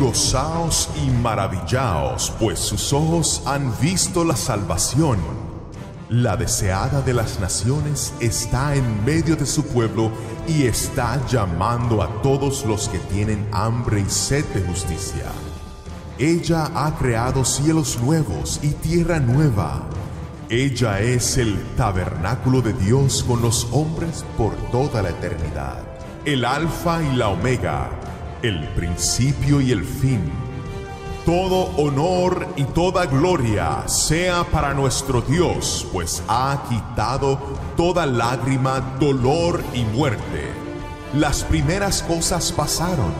Gozaos y maravillaos, pues sus ojos han visto la salvación. La deseada de las naciones está en medio de su pueblo y está llamando a todos los que tienen hambre y sed de justicia. Ella ha creado cielos nuevos y tierra nueva. Ella es el tabernáculo de Dios con los hombres por toda la eternidad. El alfa y la omega el principio y el fin. Todo honor y toda gloria sea para nuestro Dios, pues ha quitado toda lágrima, dolor y muerte. Las primeras cosas pasaron,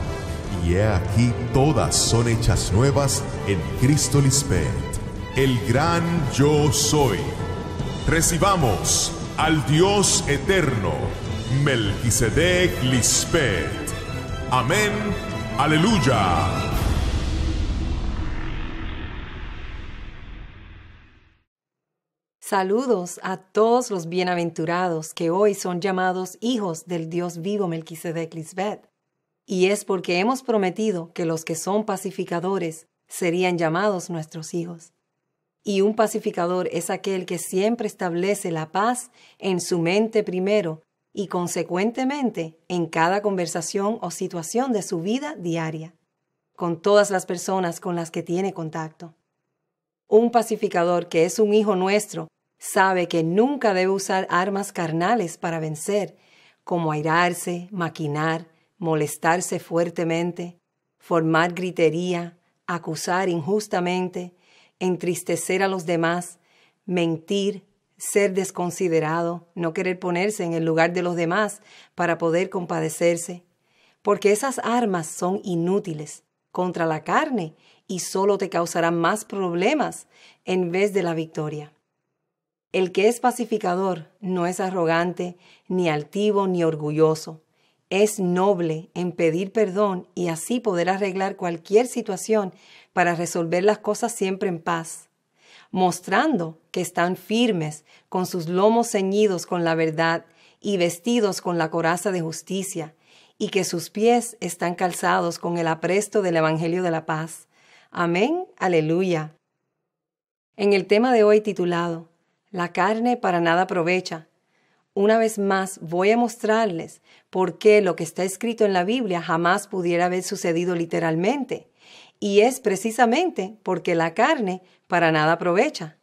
y he aquí todas son hechas nuevas en Cristo Lisbeth, el gran yo soy. Recibamos al Dios eterno, Melquisedec Lisbeth. Amén. Aleluya. Saludos a todos los bienaventurados que hoy son llamados hijos del Dios vivo Melquisedec Lisbeth. Y es porque hemos prometido que los que son pacificadores serían llamados nuestros hijos. Y un pacificador es aquel que siempre establece la paz en su mente primero y consecuentemente en cada conversación o situación de su vida diaria, con todas las personas con las que tiene contacto. Un pacificador que es un hijo nuestro sabe que nunca debe usar armas carnales para vencer, como airarse, maquinar, molestarse fuertemente, formar gritería, acusar injustamente, entristecer a los demás, mentir, ser desconsiderado, no querer ponerse en el lugar de los demás para poder compadecerse, porque esas armas son inútiles contra la carne y solo te causarán más problemas en vez de la victoria. El que es pacificador no es arrogante, ni altivo, ni orgulloso. Es noble en pedir perdón y así poder arreglar cualquier situación para resolver las cosas siempre en paz mostrando que están firmes, con sus lomos ceñidos con la verdad y vestidos con la coraza de justicia, y que sus pies están calzados con el apresto del Evangelio de la paz. Amén, aleluya. En el tema de hoy titulado La carne para nada aprovecha, una vez más voy a mostrarles por qué lo que está escrito en la Biblia jamás pudiera haber sucedido literalmente. Y es precisamente porque la carne para nada aprovecha.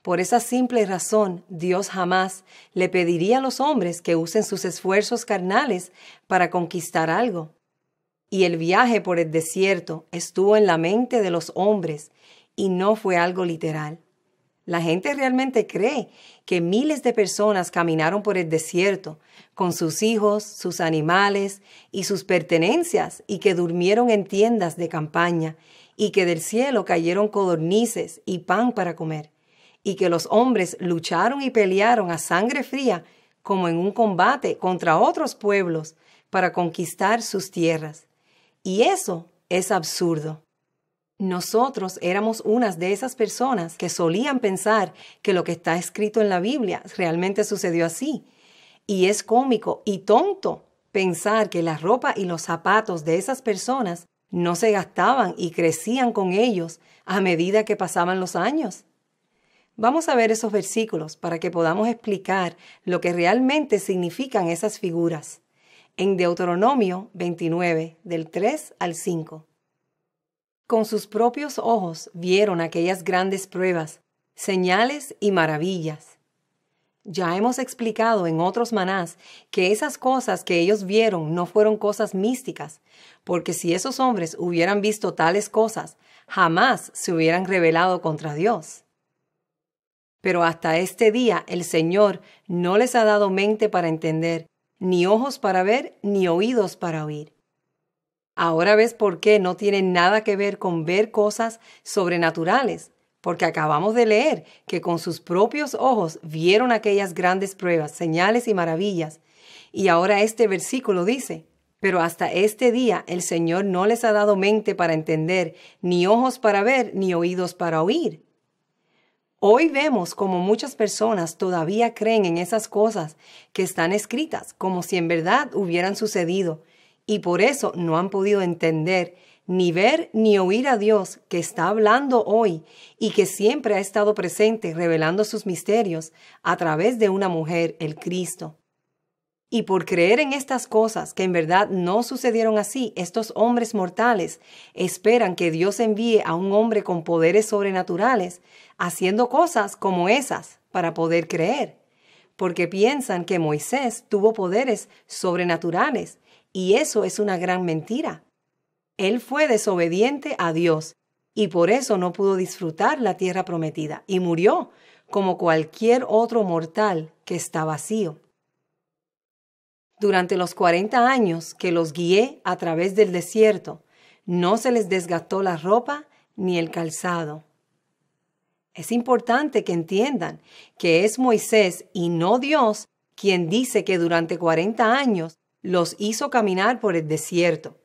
Por esa simple razón, Dios jamás le pediría a los hombres que usen sus esfuerzos carnales para conquistar algo. Y el viaje por el desierto estuvo en la mente de los hombres y no fue algo literal. La gente realmente cree que miles de personas caminaron por el desierto con sus hijos, sus animales y sus pertenencias y que durmieron en tiendas de campaña y que del cielo cayeron codornices y pan para comer, y que los hombres lucharon y pelearon a sangre fría como en un combate contra otros pueblos para conquistar sus tierras. Y eso es absurdo. Nosotros éramos unas de esas personas que solían pensar que lo que está escrito en la Biblia realmente sucedió así. Y es cómico y tonto pensar que la ropa y los zapatos de esas personas no se gastaban y crecían con ellos a medida que pasaban los años. Vamos a ver esos versículos para que podamos explicar lo que realmente significan esas figuras. En Deuteronomio 29, del 3 al 5. Con sus propios ojos vieron aquellas grandes pruebas, señales y maravillas ya hemos explicado en otros manás que esas cosas que ellos vieron no fueron cosas místicas, porque si esos hombres hubieran visto tales cosas, jamás se hubieran rebelado contra Dios. Pero hasta este día el Señor no les ha dado mente para entender, ni ojos para ver, ni oídos para oír. Ahora ves por qué no tiene nada que ver con ver cosas sobrenaturales, porque acabamos de leer que con sus propios ojos vieron aquellas grandes pruebas, señales y maravillas. Y ahora este versículo dice, pero hasta este día el Señor no les ha dado mente para entender, ni ojos para ver, ni oídos para oír. Hoy vemos como muchas personas todavía creen en esas cosas que están escritas, como si en verdad hubieran sucedido, y por eso no han podido entender ni ver ni oír a Dios que está hablando hoy y que siempre ha estado presente revelando sus misterios a través de una mujer, el Cristo. Y por creer en estas cosas que en verdad no sucedieron así, estos hombres mortales esperan que Dios envíe a un hombre con poderes sobrenaturales, haciendo cosas como esas para poder creer, porque piensan que Moisés tuvo poderes sobrenaturales, y eso es una gran mentira él fue desobediente a Dios y por eso no pudo disfrutar la tierra prometida y murió como cualquier otro mortal que está vacío. Durante los cuarenta años que los guié a través del desierto, no se les desgastó la ropa ni el calzado. Es importante que entiendan que es Moisés y no Dios quien dice que durante cuarenta años los hizo caminar por el desierto.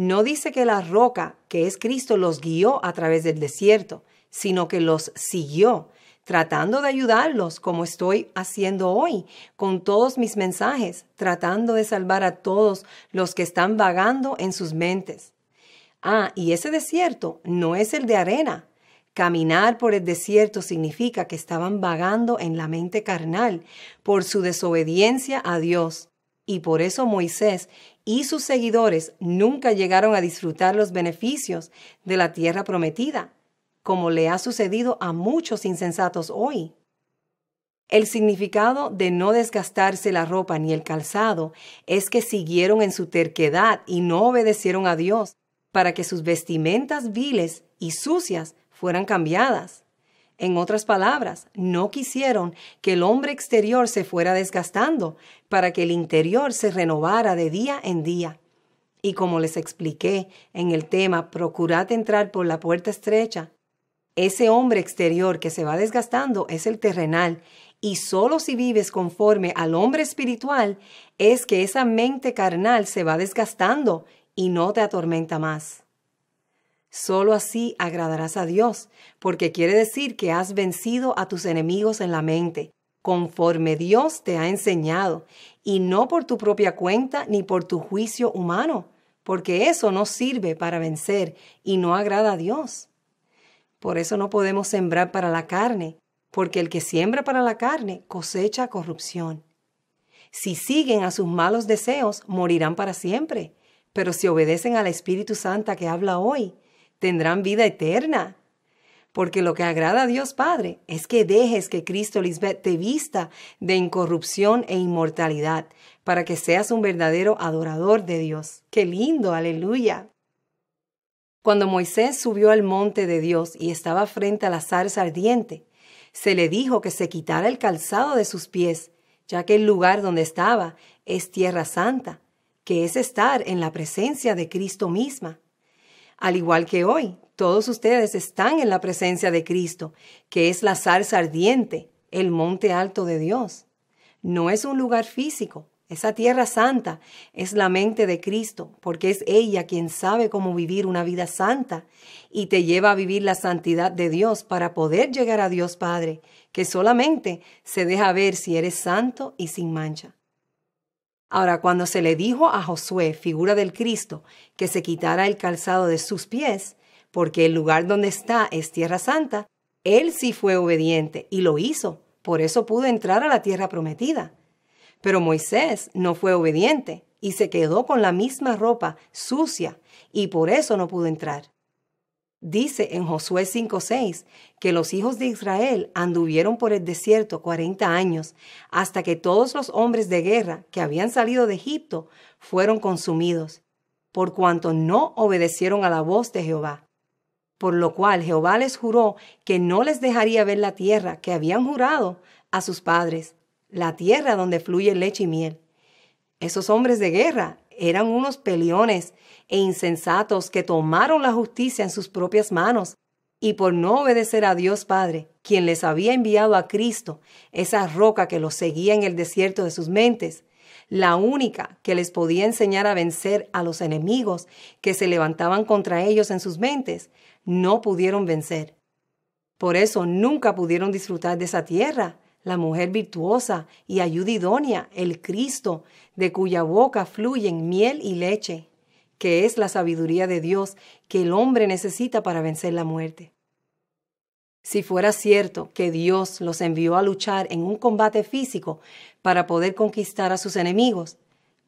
No dice que la roca, que es Cristo, los guió a través del desierto, sino que los siguió, tratando de ayudarlos como estoy haciendo hoy, con todos mis mensajes, tratando de salvar a todos los que están vagando en sus mentes. Ah, y ese desierto no es el de arena. Caminar por el desierto significa que estaban vagando en la mente carnal por su desobediencia a Dios. Y por eso Moisés y sus seguidores nunca llegaron a disfrutar los beneficios de la tierra prometida, como le ha sucedido a muchos insensatos hoy. El significado de no desgastarse la ropa ni el calzado es que siguieron en su terquedad y no obedecieron a Dios para que sus vestimentas viles y sucias fueran cambiadas. En otras palabras, no quisieron que el hombre exterior se fuera desgastando para que el interior se renovara de día en día. Y como les expliqué en el tema Procurad entrar por la puerta estrecha, ese hombre exterior que se va desgastando es el terrenal y solo si vives conforme al hombre espiritual es que esa mente carnal se va desgastando y no te atormenta más. Solo así agradarás a Dios, porque quiere decir que has vencido a tus enemigos en la mente, conforme Dios te ha enseñado, y no por tu propia cuenta ni por tu juicio humano, porque eso no sirve para vencer y no agrada a Dios. Por eso no podemos sembrar para la carne, porque el que siembra para la carne cosecha corrupción. Si siguen a sus malos deseos, morirán para siempre, pero si obedecen al Espíritu Santo que habla hoy, tendrán vida eterna. Porque lo que agrada a Dios Padre es que dejes que Cristo Lisbeth te vista de incorrupción e inmortalidad, para que seas un verdadero adorador de Dios. ¡Qué lindo! ¡Aleluya! Cuando Moisés subió al monte de Dios y estaba frente a la zarza ardiente, se le dijo que se quitara el calzado de sus pies, ya que el lugar donde estaba es tierra santa, que es estar en la presencia de Cristo misma al igual que hoy. Todos ustedes están en la presencia de Cristo, que es la zarza ardiente, el monte alto de Dios. No es un lugar físico, esa tierra santa es la mente de Cristo, porque es ella quien sabe cómo vivir una vida santa y te lleva a vivir la santidad de Dios para poder llegar a Dios Padre, que solamente se deja ver si eres santo y sin mancha. Ahora, cuando se le dijo a Josué, figura del Cristo, que se quitara el calzado de sus pies, porque el lugar donde está es tierra santa, él sí fue obediente y lo hizo, por eso pudo entrar a la tierra prometida. Pero Moisés no fue obediente y se quedó con la misma ropa sucia y por eso no pudo entrar. Dice en Josué 5:6 que los hijos de Israel anduvieron por el desierto cuarenta años, hasta que todos los hombres de guerra que habían salido de Egipto fueron consumidos, por cuanto no obedecieron a la voz de Jehová. Por lo cual Jehová les juró que no les dejaría ver la tierra que habían jurado a sus padres, la tierra donde fluye leche y miel. Esos hombres de guerra eran unos peliones e insensatos que tomaron la justicia en sus propias manos y por no obedecer a Dios Padre, quien les había enviado a Cristo, esa roca que los seguía en el desierto de sus mentes, la única que les podía enseñar a vencer a los enemigos que se levantaban contra ellos en sus mentes, no pudieron vencer. Por eso nunca pudieron disfrutar de esa tierra la mujer virtuosa y ayuda idónea, el Cristo, de cuya boca fluyen miel y leche, que es la sabiduría de Dios que el hombre necesita para vencer la muerte. Si fuera cierto que Dios los envió a luchar en un combate físico para poder conquistar a sus enemigos,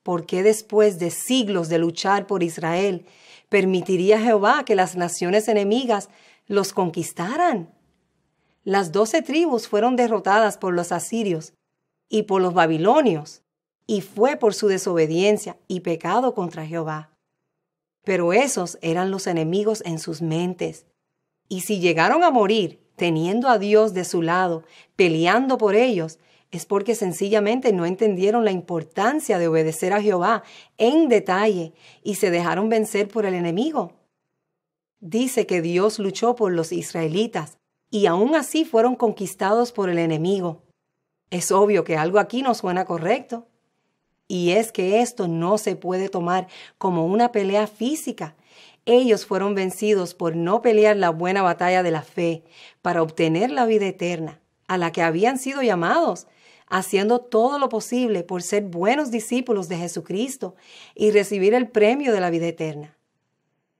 ¿por qué después de siglos de luchar por Israel permitiría Jehová que las naciones enemigas los conquistaran? las doce tribus fueron derrotadas por los asirios y por los babilonios, y fue por su desobediencia y pecado contra Jehová. Pero esos eran los enemigos en sus mentes. Y si llegaron a morir teniendo a Dios de su lado, peleando por ellos, es porque sencillamente no entendieron la importancia de obedecer a Jehová en detalle y se dejaron vencer por el enemigo. Dice que Dios luchó por los israelitas y aún así fueron conquistados por el enemigo. Es obvio que algo aquí no suena correcto. Y es que esto no se puede tomar como una pelea física. Ellos fueron vencidos por no pelear la buena batalla de la fe para obtener la vida eterna, a la que habían sido llamados, haciendo todo lo posible por ser buenos discípulos de Jesucristo y recibir el premio de la vida eterna.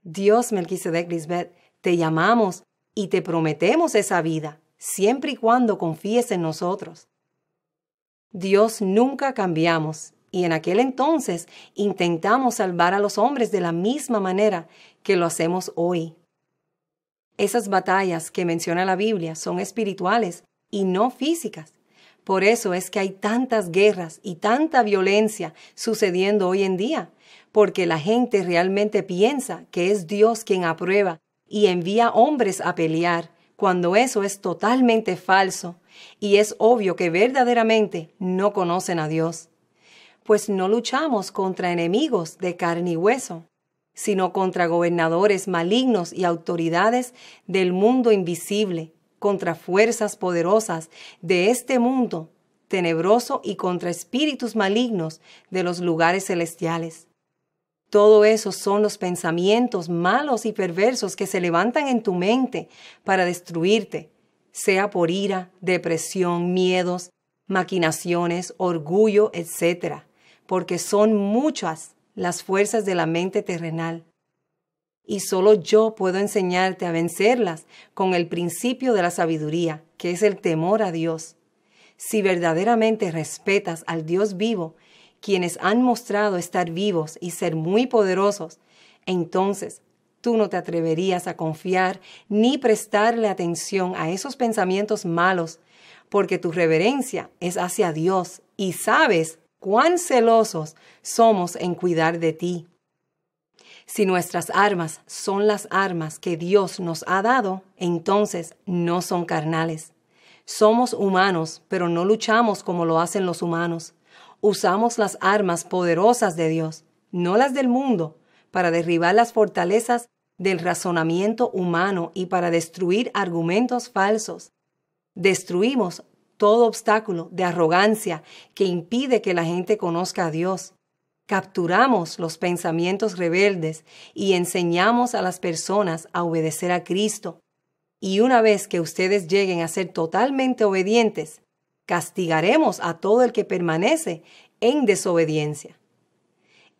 Dios, Melquisedec Lisbeth, te llamamos y te prometemos esa vida, siempre y cuando confíes en nosotros. Dios nunca cambiamos, y en aquel entonces intentamos salvar a los hombres de la misma manera que lo hacemos hoy. Esas batallas que menciona la Biblia son espirituales y no físicas. Por eso es que hay tantas guerras y tanta violencia sucediendo hoy en día, porque la gente realmente piensa que es Dios quien aprueba y envía hombres a pelear, cuando eso es totalmente falso y es obvio que verdaderamente no conocen a Dios. Pues no luchamos contra enemigos de carne y hueso, sino contra gobernadores malignos y autoridades del mundo invisible, contra fuerzas poderosas de este mundo tenebroso y contra espíritus malignos de los lugares celestiales. Todo eso son los pensamientos malos y perversos que se levantan en tu mente para destruirte, sea por ira, depresión, miedos, maquinaciones, orgullo, etc., porque son muchas las fuerzas de la mente terrenal. Y solo yo puedo enseñarte a vencerlas con el principio de la sabiduría, que es el temor a Dios. Si verdaderamente respetas al Dios vivo, quienes han mostrado estar vivos y ser muy poderosos, entonces tú no te atreverías a confiar ni prestarle atención a esos pensamientos malos, porque tu reverencia es hacia Dios y sabes cuán celosos somos en cuidar de ti. Si nuestras armas son las armas que Dios nos ha dado, entonces no son carnales. Somos humanos, pero no luchamos como lo hacen los humanos usamos las armas poderosas de Dios, no las del mundo, para derribar las fortalezas del razonamiento humano y para destruir argumentos falsos. Destruimos todo obstáculo de arrogancia que impide que la gente conozca a Dios. Capturamos los pensamientos rebeldes y enseñamos a las personas a obedecer a Cristo. Y una vez que ustedes lleguen a ser totalmente obedientes, castigaremos a todo el que permanece en desobediencia.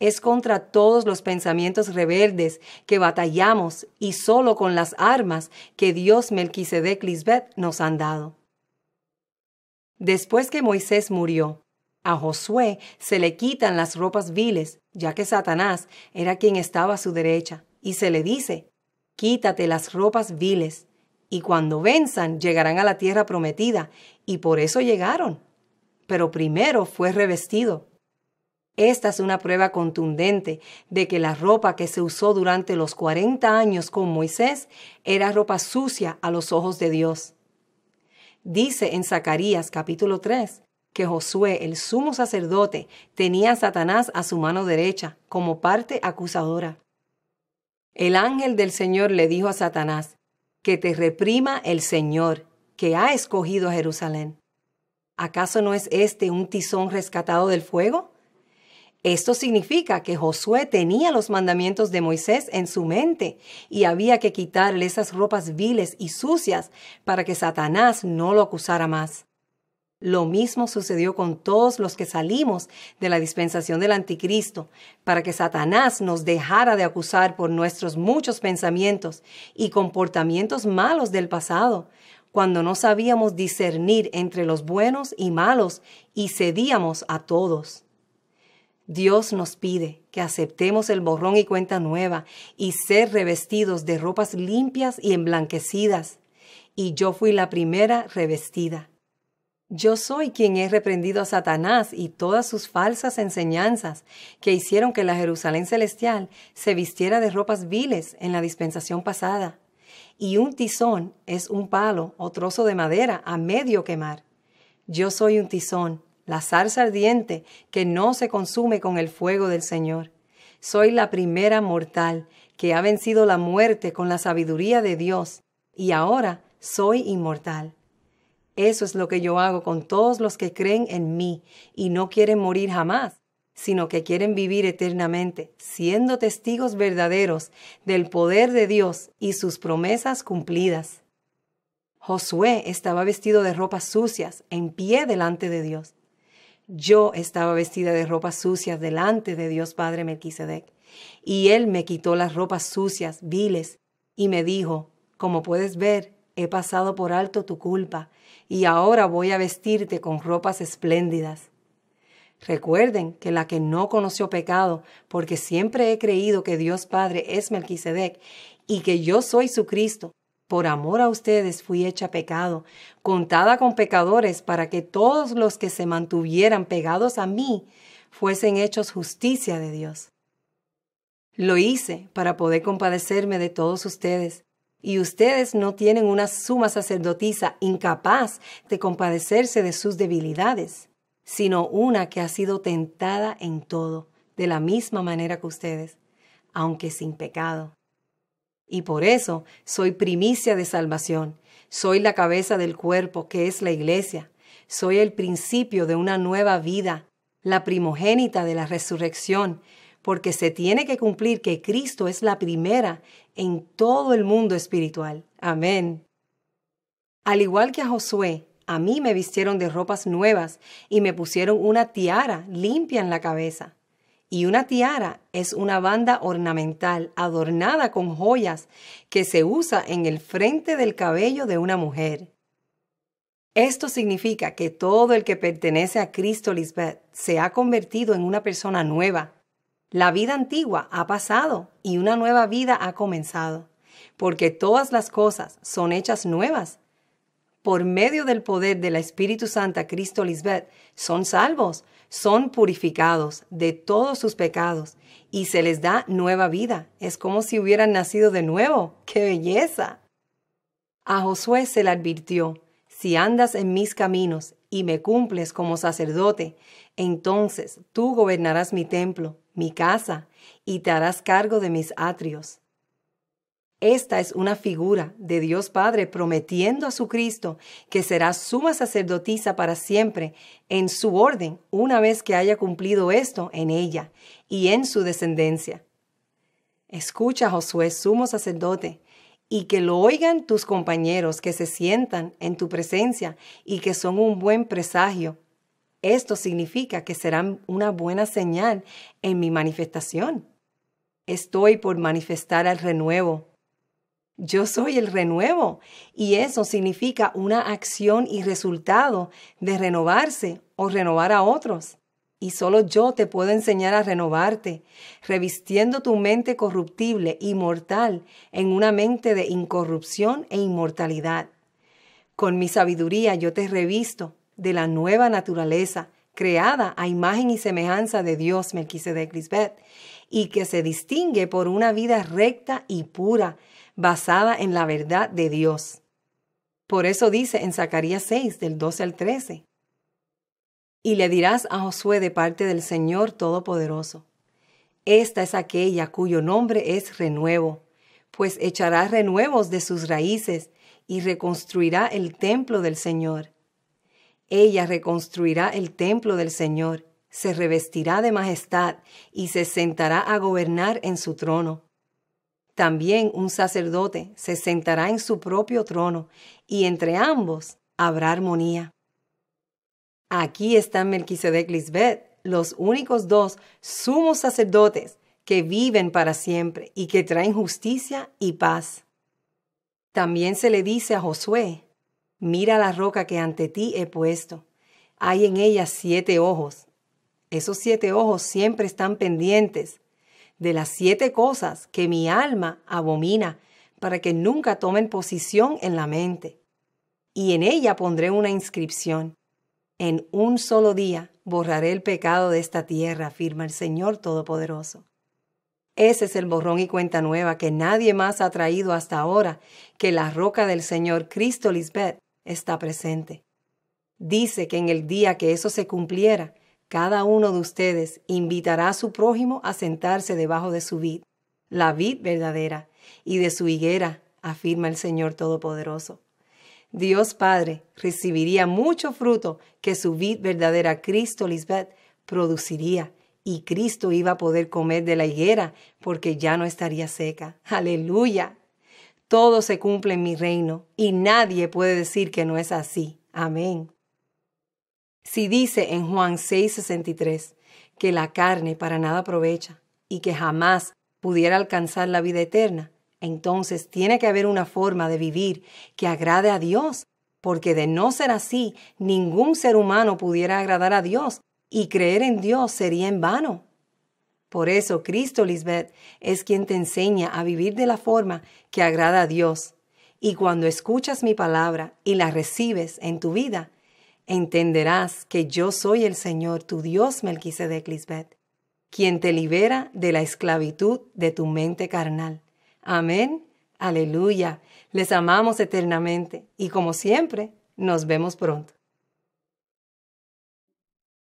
Es contra todos los pensamientos rebeldes que batallamos y solo con las armas que Dios Melquisedec Lisbeth nos han dado. Después que Moisés murió, a Josué se le quitan las ropas viles, ya que Satanás era quien estaba a su derecha, y se le dice, quítate las ropas viles, y cuando venzan llegarán a la tierra prometida, y por eso llegaron. Pero primero fue revestido. Esta es una prueba contundente de que la ropa que se usó durante los cuarenta años con Moisés era ropa sucia a los ojos de Dios. Dice en Zacarías capítulo 3 que Josué, el sumo sacerdote, tenía a Satanás a su mano derecha como parte acusadora. El ángel del Señor le dijo a Satanás, que te reprima el Señor, que ha escogido a Jerusalén. ¿Acaso no es este un tizón rescatado del fuego? Esto significa que Josué tenía los mandamientos de Moisés en su mente y había que quitarle esas ropas viles y sucias para que Satanás no lo acusara más. Lo mismo sucedió con todos los que salimos de la dispensación del anticristo, para que Satanás nos dejara de acusar por nuestros muchos pensamientos y comportamientos malos del pasado, cuando no sabíamos discernir entre los buenos y malos y cedíamos a todos. Dios nos pide que aceptemos el borrón y cuenta nueva y ser revestidos de ropas limpias y emblanquecidas. Y yo fui la primera revestida. Yo soy quien he reprendido a Satanás y todas sus falsas enseñanzas que hicieron que la Jerusalén celestial se vistiera de ropas viles en la dispensación pasada. Y un tizón es un palo o trozo de madera a medio quemar. Yo soy un tizón, la zarza ardiente que no se consume con el fuego del Señor. Soy la primera mortal que ha vencido la muerte con la sabiduría de Dios, y ahora soy inmortal. Eso es lo que yo hago con todos los que creen en mí y no quieren morir jamás, sino que quieren vivir eternamente, siendo testigos verdaderos del poder de Dios y sus promesas cumplidas. Josué estaba vestido de ropas sucias, en pie delante de Dios. Yo estaba vestida de ropas sucias delante de Dios Padre Melquisedec, y él me quitó las ropas sucias, viles, y me dijo, como puedes ver, he pasado por alto tu culpa y ahora voy a vestirte con ropas espléndidas. Recuerden que la que no conoció pecado, porque siempre he creído que Dios Padre es Melquisedec y que yo soy su Cristo, por amor a ustedes fui hecha pecado, contada con pecadores, para que todos los que se mantuvieran pegados a mí fuesen hechos justicia de Dios. Lo hice para poder compadecerme de todos ustedes, y ustedes no tienen una suma sacerdotisa incapaz de compadecerse de sus debilidades, sino una que ha sido tentada en todo, de la misma manera que ustedes, aunque sin pecado. Y por eso soy primicia de salvación, soy la cabeza del cuerpo que es la iglesia, soy el principio de una nueva vida, la primogénita de la resurrección, porque se tiene que cumplir que Cristo es la primera en todo el mundo espiritual. Amén. Al igual que a Josué, a mí me vistieron de ropas nuevas y me pusieron una tiara limpia en la cabeza. Y una tiara es una banda ornamental adornada con joyas que se usa en el frente del cabello de una mujer. Esto significa que todo el que pertenece a Cristo Lisbeth se ha convertido en una persona nueva, la vida antigua ha pasado y una nueva vida ha comenzado, porque todas las cosas son hechas nuevas. Por medio del poder del Espíritu Santo Cristo Lisbeth, son salvos, son purificados de todos sus pecados y se les da nueva vida. Es como si hubieran nacido de nuevo. ¡Qué belleza! A Josué se le advirtió, si andas en mis caminos y me cumples como sacerdote, entonces tú gobernarás mi templo mi casa, y te harás cargo de mis atrios. Esta es una figura de Dios Padre prometiendo a su Cristo que será suma sacerdotisa para siempre en su orden una vez que haya cumplido esto en ella y en su descendencia. Escucha, Josué, sumo sacerdote, y que lo oigan tus compañeros que se sientan en tu presencia y que son un buen presagio esto significa que será una buena señal en mi manifestación. Estoy por manifestar al renuevo. Yo soy el renuevo y eso significa una acción y resultado de renovarse o renovar a otros. Y solo yo te puedo enseñar a renovarte, revistiendo tu mente corruptible y mortal en una mente de incorrupción e inmortalidad. Con mi sabiduría yo te revisto de la nueva naturaleza creada a imagen y semejanza de Dios de Lisbeth y que se distingue por una vida recta y pura basada en la verdad de Dios. Por eso dice en Zacarías 6 del 12 al 13 y le dirás a Josué de parte del Señor Todopoderoso. Esta es aquella cuyo nombre es renuevo, pues echará renuevos de sus raíces y reconstruirá el templo del Señor. Ella reconstruirá el templo del Señor, se revestirá de majestad y se sentará a gobernar en su trono. También un sacerdote se sentará en su propio trono y entre ambos habrá armonía. Aquí están Melquisedec y Lisbeth, los únicos dos sumos sacerdotes que viven para siempre y que traen justicia y paz. También se le dice a Josué, Mira la roca que ante ti he puesto. Hay en ella siete ojos. Esos siete ojos siempre están pendientes de las siete cosas que mi alma abomina para que nunca tomen posición en la mente. Y en ella pondré una inscripción. En un solo día borraré el pecado de esta tierra, afirma el Señor Todopoderoso. Ese es el borrón y cuenta nueva que nadie más ha traído hasta ahora que la roca del Señor Cristo Lisbeth está presente. Dice que en el día que eso se cumpliera, cada uno de ustedes invitará a su prójimo a sentarse debajo de su vid, la vid verdadera, y de su higuera, afirma el Señor Todopoderoso. Dios Padre recibiría mucho fruto que su vid verdadera Cristo Lisbeth produciría, y Cristo iba a poder comer de la higuera porque ya no estaría seca. Aleluya todo se cumple en mi reino, y nadie puede decir que no es así. Amén. Si dice en Juan 6:63 que la carne para nada aprovecha y que jamás pudiera alcanzar la vida eterna, entonces tiene que haber una forma de vivir que agrade a Dios, porque de no ser así, ningún ser humano pudiera agradar a Dios, y creer en Dios sería en vano. Por eso Cristo, Lisbeth, es quien te enseña a vivir de la forma que agrada a Dios. Y cuando escuchas mi palabra y la recibes en tu vida, entenderás que yo soy el Señor, tu Dios, Melquisedec, Lisbeth, quien te libera de la esclavitud de tu mente carnal. Amén. Aleluya. Les amamos eternamente y como siempre, nos vemos pronto.